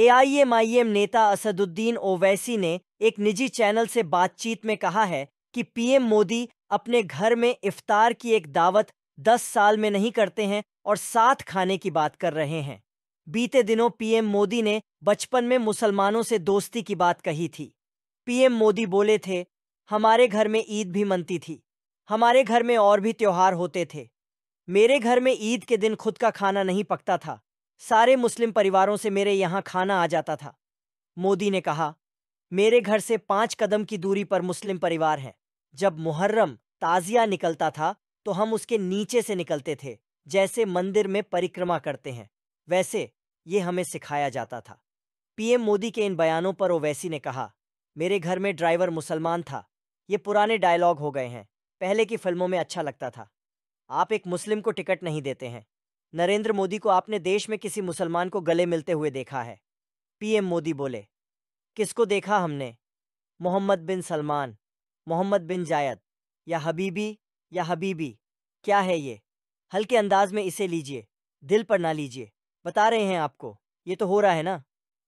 AIMIM नेता असदुद्दीन ओवैसी ने एक निजी चैनल से बातचीत में कहा है कि पीएम मोदी अपने घर में इफ्तार की एक दावत दस साल में नहीं करते हैं और साथ खाने की बात कर रहे हैं बीते दिनों पीएम मोदी ने बचपन में मुसलमानों से दोस्ती की बात कही थी पीएम मोदी बोले थे हमारे घर में ईद भी मनती थी हमारे घर में और भी त्यौहार होते थे मेरे घर में ईद के दिन खुद का खाना नहीं पकता था सारे मुस्लिम परिवारों से मेरे यहाँ खाना आ जाता था मोदी ने कहा मेरे घर से पाँच कदम की दूरी पर मुस्लिम परिवार हैं जब मुहर्रम ताजिया निकलता था तो हम उसके नीचे से निकलते थे जैसे मंदिर में परिक्रमा करते हैं वैसे ये हमें सिखाया जाता था पीएम मोदी के इन बयानों पर ओवैसी ने कहा मेरे घर में ड्राइवर मुसलमान था ये पुराने डायलॉग हो गए हैं पहले की फिल्मों में अच्छा लगता था आप एक मुस्लिम को टिकट नहीं देते हैं नरेंद्र मोदी को आपने देश में किसी मुसलमान को गले मिलते हुए देखा है पीएम मोदी बोले किसको देखा हमने मोहम्मद बिन सलमान मोहम्मद बिन जायद या हबीबी या हबीबी क्या है ये हल्के अंदाज में इसे लीजिए दिल पर ना लीजिए बता रहे हैं आपको ये तो हो रहा है ना